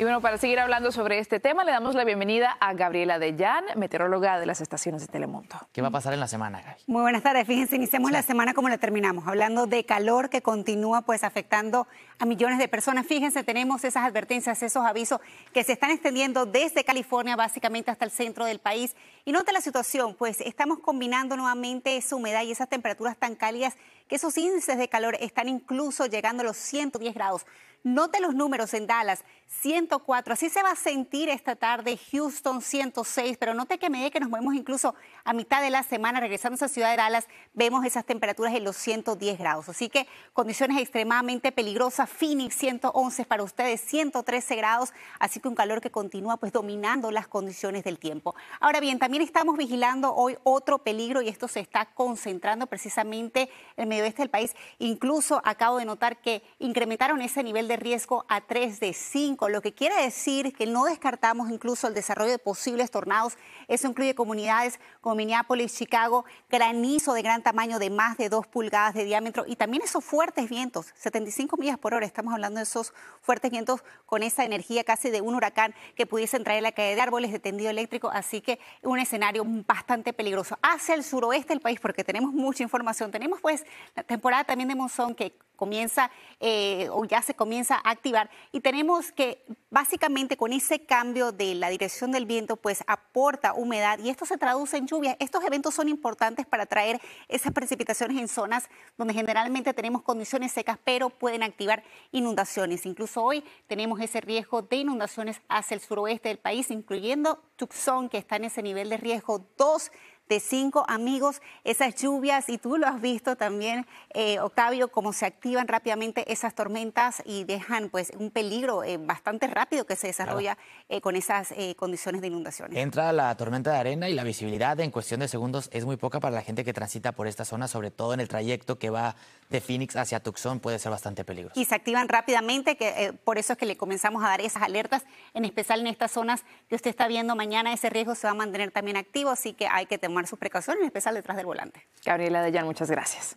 Y bueno, para seguir hablando sobre este tema, le damos la bienvenida a Gabriela De Jan, meteoróloga de las estaciones de Telemundo. ¿Qué va a pasar en la semana, Gaby? Muy buenas tardes. Fíjense, iniciamos la semana como la terminamos, hablando de calor que continúa pues afectando a millones de personas. Fíjense, tenemos esas advertencias, esos avisos que se están extendiendo desde California básicamente hasta el centro del país. Y nota la situación, pues estamos combinando nuevamente esa humedad y esas temperaturas tan cálidas que esos índices de calor están incluso llegando a los 110 grados. Note los números en Dallas, 104. Así se va a sentir esta tarde Houston, 106. Pero note que a medida que nos movemos incluso a mitad de la semana, regresando a ciudad de Dallas, vemos esas temperaturas en los 110 grados. Así que condiciones extremadamente peligrosas. Phoenix, 111 para ustedes, 113 grados. Así que un calor que continúa pues dominando las condiciones del tiempo. Ahora bien, también estamos vigilando hoy otro peligro y esto se está concentrando precisamente en el medio oeste del país. Incluso acabo de notar que incrementaron ese nivel de de riesgo a 3 de 5, lo que quiere decir que no descartamos incluso el desarrollo de posibles tornados. Eso incluye comunidades como Minneapolis, Chicago, granizo de gran tamaño de más de 2 pulgadas de diámetro y también esos fuertes vientos, 75 millas por hora, estamos hablando de esos fuertes vientos con esa energía casi de un huracán que pudiesen traer la caída de árboles, de tendido eléctrico, así que un escenario bastante peligroso. Hacia el suroeste del país, porque tenemos mucha información, tenemos pues la temporada también de monzón que comienza eh, o ya se comienza a activar y tenemos que básicamente con ese cambio de la dirección del viento pues aporta humedad y esto se traduce en lluvias. Estos eventos son importantes para traer esas precipitaciones en zonas donde generalmente tenemos condiciones secas pero pueden activar inundaciones. Incluso hoy tenemos ese riesgo de inundaciones hacia el suroeste del país, incluyendo Tucson que está en ese nivel de riesgo 2 de cinco amigos, esas lluvias, y tú lo has visto también, eh, Octavio, cómo se activan rápidamente esas tormentas y dejan pues un peligro eh, bastante rápido que se desarrolla eh, con esas condiciones de inundaciones. Entra la tormenta de arena y la visibilidad en cuestión de segundos es muy poca para la gente que transita por esta zona, sobre todo en el trayecto que va de Phoenix hacia Tucson, puede ser bastante peligroso. Y se activan rápidamente, que, por eso es que le comenzamos a dar esas alertas, en especial en estas zonas que usted está viendo mañana, ese riesgo se va a mantener también activo, así que hay que temer sus precauciones, en especial detrás del volante. Gabriela Deyan, muchas gracias.